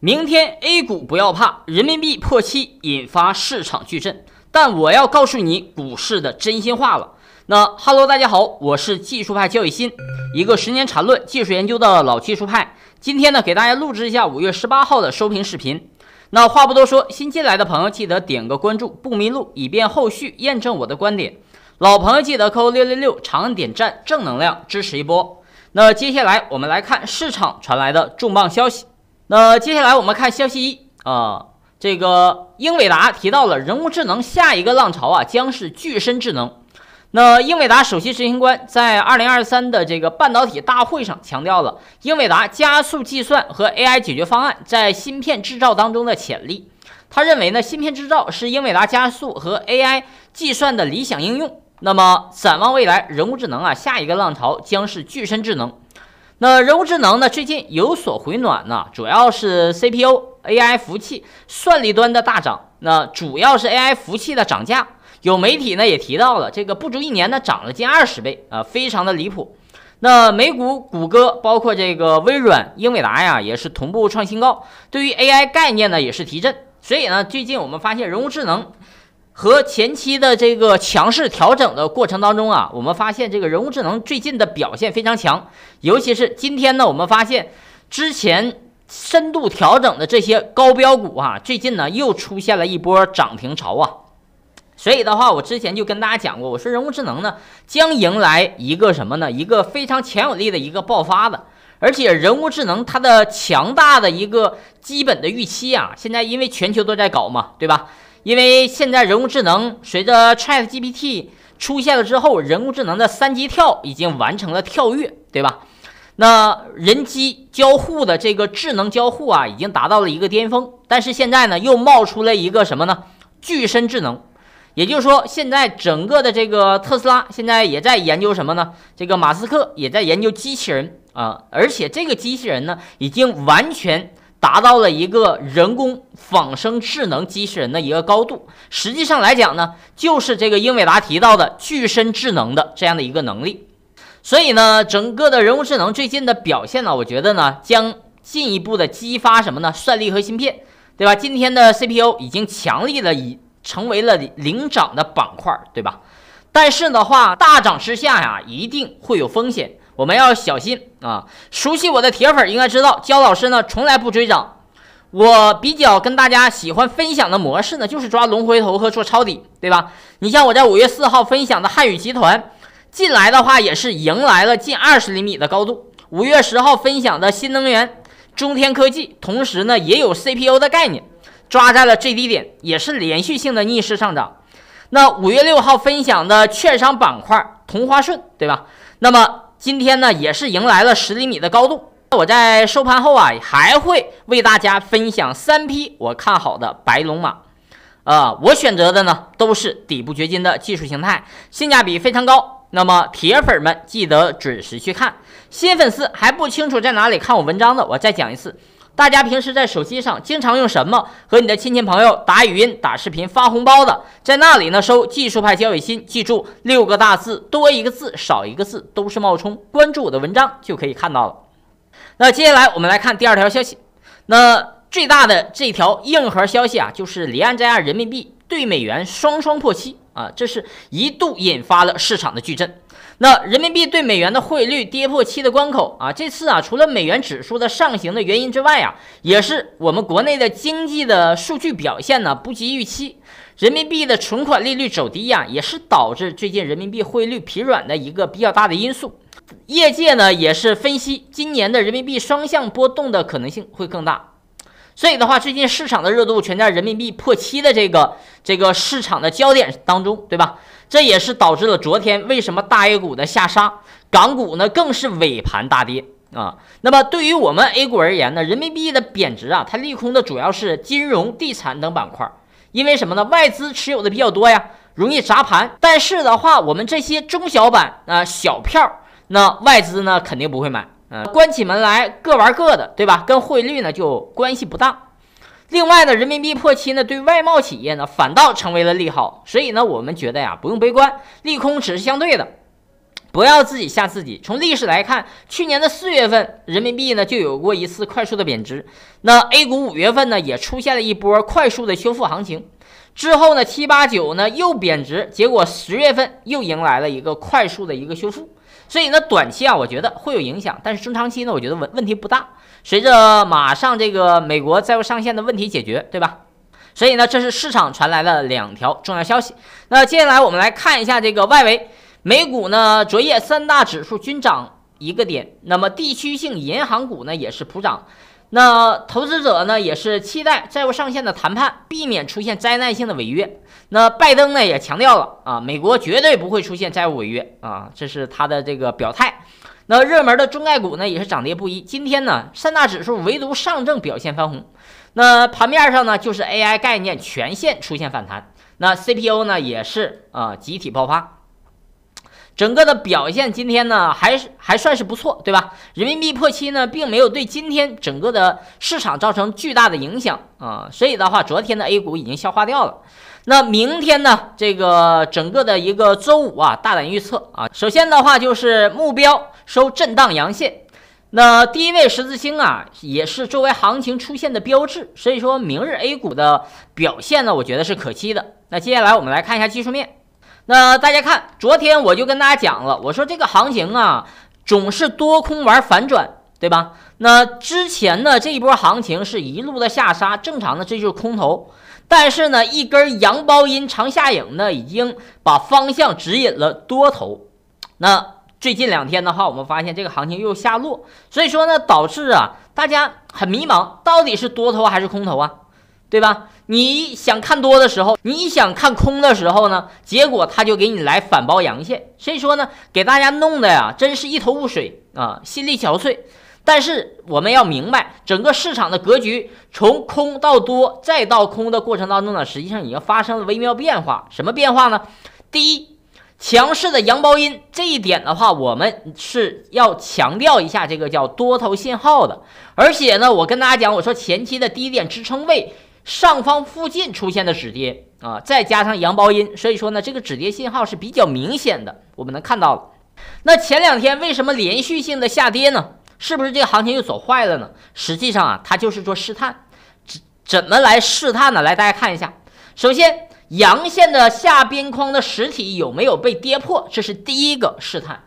明天 A 股不要怕，人民币破七引发市场巨震。但我要告诉你股市的真心话了。那 Hello，大家好，我是技术派焦玉新，一个十年缠论技术研究的老技术派。今天呢，给大家录制一下五月十八号的收评视频。那话不多说，新进来的朋友记得点个关注不迷路，以便后续验证我的观点。老朋友记得扣六六六，长按点赞，正能量支持一波。那接下来我们来看市场传来的重磅消息。那接下来我们看消息一啊，这个英伟达提到了人工智能下一个浪潮啊，将是具身智能。那英伟达首席执行官在二零二三的这个半导体大会上强调了英伟达加速计算和 AI 解决方案在芯片制造当中的潜力。他认为呢，芯片制造是英伟达加速和 AI 计算的理想应用。那么展望未来，人工智能啊，下一个浪潮将是具身智能。那人工智能呢？最近有所回暖呢，主要是 CPU、AI 服务器算力端的大涨。那主要是 AI 服务器的涨价，有媒体呢也提到了，这个不足一年呢涨了近二十倍啊，非常的离谱。那美股谷歌包括这个微软、英伟达呀，也是同步创新高，对于 AI 概念呢也是提振。所以呢，最近我们发现人工智能。和前期的这个强势调整的过程当中啊，我们发现这个人工智能最近的表现非常强，尤其是今天呢，我们发现之前深度调整的这些高标股啊，最近呢又出现了一波涨停潮啊。所以的话，我之前就跟大家讲过，我说人工智能呢将迎来一个什么呢？一个非常强有力的一个爆发的，而且人工智能它的强大的一个基本的预期啊，现在因为全球都在搞嘛，对吧？因为现在人工智能随着 ChatGPT 出现了之后，人工智能的三级跳已经完成了跳跃，对吧？那人机交互的这个智能交互啊，已经达到了一个巅峰。但是现在呢，又冒出了一个什么呢？具身智能。也就是说，现在整个的这个特斯拉现在也在研究什么呢？这个马斯克也在研究机器人啊，而且这个机器人呢，已经完全。达到了一个人工仿生智能机器人的一个高度，实际上来讲呢，就是这个英伟达提到的具身智能的这样的一个能力。所以呢，整个的人工智能最近的表现呢，我觉得呢，将进一步的激发什么呢？算力和芯片，对吧？今天的 CPU 已经强力的已成为了领涨的板块，对吧？但是的话，大涨之下呀，一定会有风险。我们要小心啊！熟悉我的铁粉应该知道，焦老师呢从来不追涨。我比较跟大家喜欢分享的模式呢，就是抓龙回头和做抄底，对吧？你像我在五月四号分享的汉语集团，进来的话也是迎来了近二十厘米的高度。五月十号分享的新能源中天科技，同时呢也有 CPU 的概念，抓在了最低点，也是连续性的逆势上涨。那五月六号分享的券商板块同花顺，对吧？那么。今天呢，也是迎来了十厘米的高度。我在收盘后啊，还会为大家分享三批我看好的白龙马。啊，我选择的呢，都是底部掘金的技术形态，性价比非常高。那么铁粉们记得准时去看。新粉丝还不清楚在哪里看我文章的，我再讲一次。大家平时在手机上经常用什么和你的亲戚朋友打语音、打视频、发红包的？在那里呢收技术派交易心，记住六个大字，多一个字少一个字都是冒充。关注我的文章就可以看到了。那接下来我们来看第二条消息，那最大的这条硬核消息啊，就是离岸债岸人民币对美元双双破七啊，这是一度引发了市场的巨震。那人民币对美元的汇率跌破七的关口啊，这次啊，除了美元指数的上行的原因之外啊，也是我们国内的经济的数据表现呢不及预期，人民币的存款利率走低呀，也是导致最近人民币汇率疲软的一个比较大的因素。业界呢也是分析，今年的人民币双向波动的可能性会更大。所以的话，最近市场的热度全在人民币破七的这个这个市场的焦点当中，对吧？这也是导致了昨天为什么大 A 股的下杀，港股呢更是尾盘大跌啊。那么对于我们 A 股而言呢，人民币的贬值啊，它利空的主要是金融、地产等板块，因为什么呢？外资持有的比较多呀，容易砸盘。但是的话，我们这些中小板啊小票，那外资呢肯定不会买。嗯，关起门来各玩各的，对吧？跟汇率呢就关系不大。另外呢，人民币破七呢，对外贸企业呢反倒成为了利好。所以呢，我们觉得呀，不用悲观，利空只是相对的，不要自己吓自己。从历史来看，去年的四月份，人民币呢就有过一次快速的贬值，那 A 股五月份呢也出现了一波快速的修复行情。之后呢，七八九呢又贬值，结果十月份又迎来了一个快速的一个修复。所以呢，短期啊，我觉得会有影响，但是中长期呢，我觉得问问题不大。随着马上这个美国债务上限的问题解决，对吧？所以呢，这是市场传来的两条重要消息。那接下来我们来看一下这个外围，美股呢，昨夜三大指数均涨一个点，那么地区性银行股呢也是普涨。那投资者呢也是期待债务上限的谈判，避免出现灾难性的违约。那拜登呢也强调了啊，美国绝对不会出现债务违约啊，这是他的这个表态。那热门的中概股呢也是涨跌不一。今天呢三大指数唯独上证表现翻红。那盘面上呢就是 AI 概念全线出现反弹，那 CPU 呢也是啊集体爆发。整个的表现今天呢，还是还算是不错，对吧？人民币破七呢，并没有对今天整个的市场造成巨大的影响啊，所以的话，昨天的 A 股已经消化掉了。那明天呢，这个整个的一个周五啊，大胆预测啊，首先的话就是目标收震荡阳线，那低位十字星啊，也是作为行情出现的标志，所以说明日 A 股的表现呢，我觉得是可期的。那接下来我们来看一下技术面。那大家看，昨天我就跟大家讲了，我说这个行情啊，总是多空玩反转，对吧？那之前呢，这一波行情是一路的下杀，正常的这就是空头，但是呢，一根阳包阴长下影呢，已经把方向指引了多头。那最近两天的话，我们发现这个行情又下落，所以说呢，导致啊，大家很迷茫，到底是多头还是空头啊？对吧？你想看多的时候，你想看空的时候呢？结果他就给你来反包阳线，所以说呢，给大家弄的呀，真是一头雾水啊，心力憔悴。但是我们要明白，整个市场的格局从空到多再到空的过程当中呢，实际上已经发生了微妙变化。什么变化呢？第一，强势的阳包阴这一点的话，我们是要强调一下，这个叫多头信号的。而且呢，我跟大家讲，我说前期的低点支撑位。上方附近出现的止跌啊，再加上阳包阴，所以说呢，这个止跌信号是比较明显的。我们能看到了，那前两天为什么连续性的下跌呢？是不是这个行情又走坏了呢？实际上啊，它就是做试探，怎怎么来试探呢？来，大家看一下，首先阳线的下边框的实体有没有被跌破？这是第一个试探。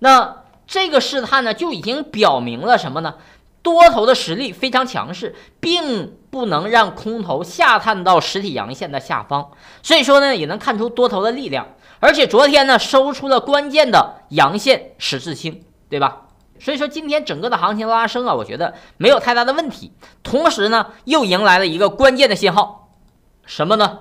那这个试探呢，就已经表明了什么呢？多头的实力非常强势，并不能让空头下探到实体阳线的下方，所以说呢，也能看出多头的力量。而且昨天呢，收出了关键的阳线十字星，对吧？所以说今天整个的行情拉升啊，我觉得没有太大的问题。同时呢，又迎来了一个关键的信号，什么呢？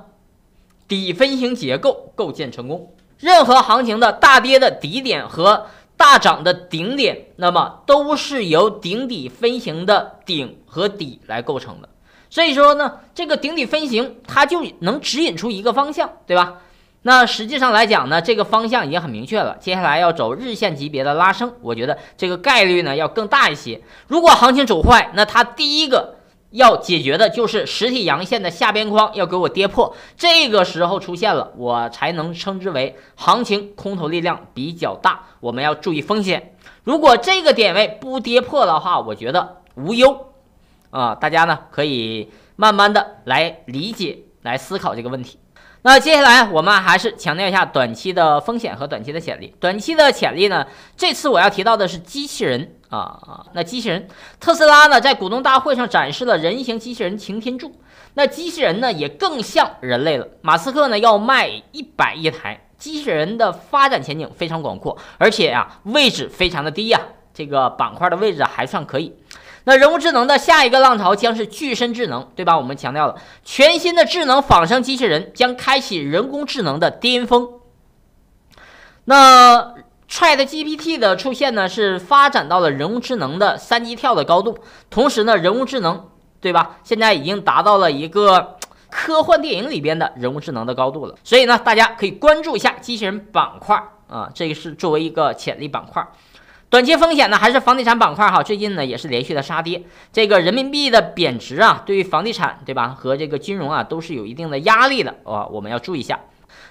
底分型结构构建成功。任何行情的大跌的底点和。大涨的顶点，那么都是由顶底分型的顶和底来构成的。所以说呢，这个顶底分型它就能指引出一个方向，对吧？那实际上来讲呢，这个方向已经很明确了。接下来要走日线级别的拉升，我觉得这个概率呢要更大一些。如果行情走坏，那它第一个。要解决的就是实体阳线的下边框要给我跌破，这个时候出现了，我才能称之为行情空头力量比较大，我们要注意风险。如果这个点位不跌破的话，我觉得无忧。啊，大家呢可以慢慢的来理解，来思考这个问题。那接下来我们还是强调一下短期的风险和短期的潜力。短期的潜力呢，这次我要提到的是机器人。啊啊！那机器人，特斯拉呢，在股东大会上展示了人形机器人擎天柱。那机器人呢，也更像人类了。马斯克呢，要卖一百亿台机器人的发展前景非常广阔，而且呀，位置非常的低呀，这个板块的位置还算可以。那人工智能的下一个浪潮将是具身智能，对吧？我们强调了，全新的智能仿生机器人将开启人工智能的巅峰。那。Chat GPT 的出现呢，是发展到了人工智能的三级跳的高度，同时呢，人工智能，对吧？现在已经达到了一个 科幻电影里边的人工智能的高度了。所以呢，大家可以关注一下机器人板块啊，这个是作为一个潜力板块。短期风险呢，还是房地产板块哈，最近呢也是连续的杀跌。这个人民币的贬值啊，对于房地产，对吧？和这个金融啊，都是有一定的压力的啊，我们要注意一下。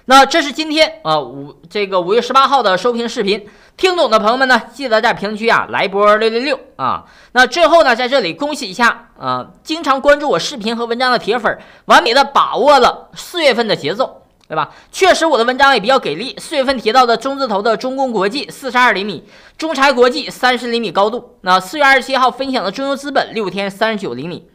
那这是今天啊五这个五月十八号的收评视频，听懂的朋友们呢，记得在评论区啊来一波六六六啊！那最后呢，在这里恭喜一下啊，经常关注我视频和文章的铁粉，完美的把握了四月份的节奏，对吧？确实我的文章也比较给力，四月份提到的中字头的中公国际四十二厘米，中柴国际三十厘米高度，那四月二十七号分享的中油资本六天三十九厘米。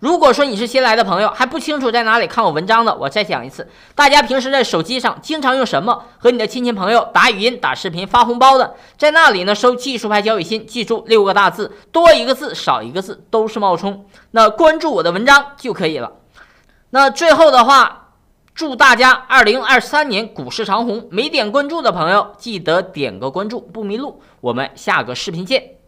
如果说你是新来的朋友，还不清楚在哪里看我文章的，我再讲一次，大家平时在手机上经常用什么和你的亲戚朋友打语音、打视频、发红包的，在那里呢收技术派交易心，记住六个大字，多一个字少一个字都是冒充。那关注我的文章就可以了。那最后的话，祝大家二零二三年股市长虹。没点关注的朋友，记得点个关注不迷路。我们下个视频见。